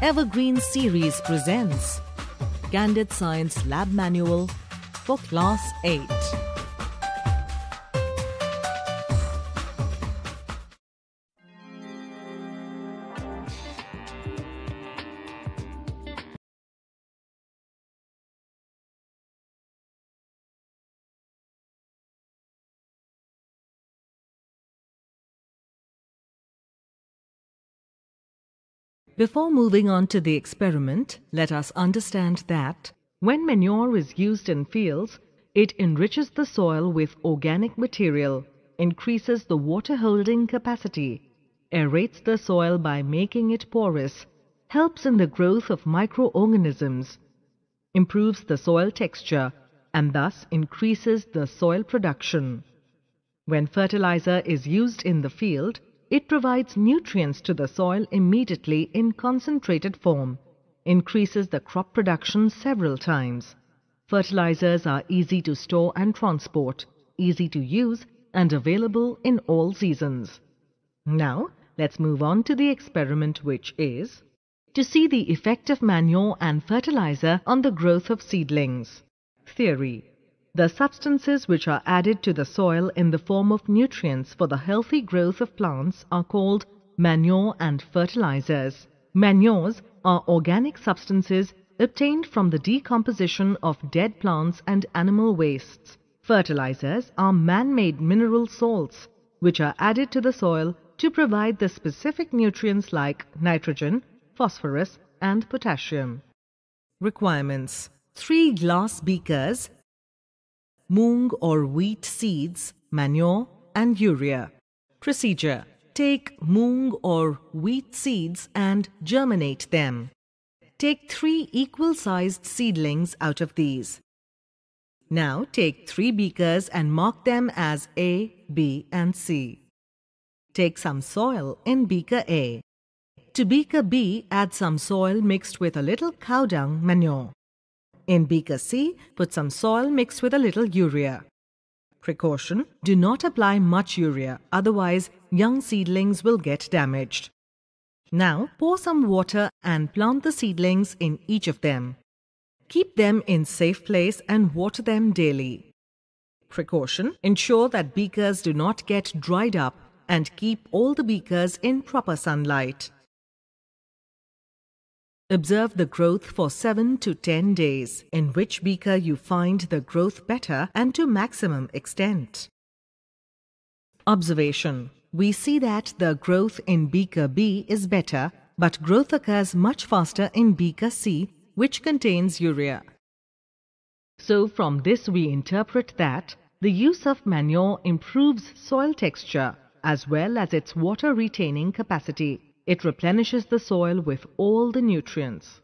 Evergreen Series presents Candid Science Lab Manual for Class 8. Before moving on to the experiment, let us understand that when manure is used in fields, it enriches the soil with organic material, increases the water holding capacity, aerates the soil by making it porous, helps in the growth of microorganisms, improves the soil texture, and thus increases the soil production. When fertilizer is used in the field, it provides nutrients to the soil immediately in concentrated form, increases the crop production several times. Fertilizers are easy to store and transport, easy to use and available in all seasons. Now, let's move on to the experiment which is to see the effect of manure and fertilizer on the growth of seedlings. Theory the substances which are added to the soil in the form of nutrients for the healthy growth of plants are called manure and fertilizers. Manures are organic substances obtained from the decomposition of dead plants and animal wastes. Fertilizers are man-made mineral salts which are added to the soil to provide the specific nutrients like nitrogen, phosphorus and potassium. Requirements 3 glass beakers moong or wheat seeds, manure, and urea. Procedure Take moong or wheat seeds and germinate them. Take three equal sized seedlings out of these. Now take three beakers and mark them as A, B, and C. Take some soil in beaker A. To beaker B, add some soil mixed with a little cow dung manure. In beaker C, put some soil mixed with a little urea. Precaution do not apply much urea, otherwise, young seedlings will get damaged. Now, pour some water and plant the seedlings in each of them. Keep them in safe place and water them daily. Precaution ensure that beakers do not get dried up and keep all the beakers in proper sunlight. Observe the growth for 7 to 10 days, in which beaker you find the growth better and to maximum extent. Observation. We see that the growth in beaker B is better, but growth occurs much faster in beaker C, which contains urea. So from this we interpret that the use of manure improves soil texture as well as its water retaining capacity. It replenishes the soil with all the nutrients.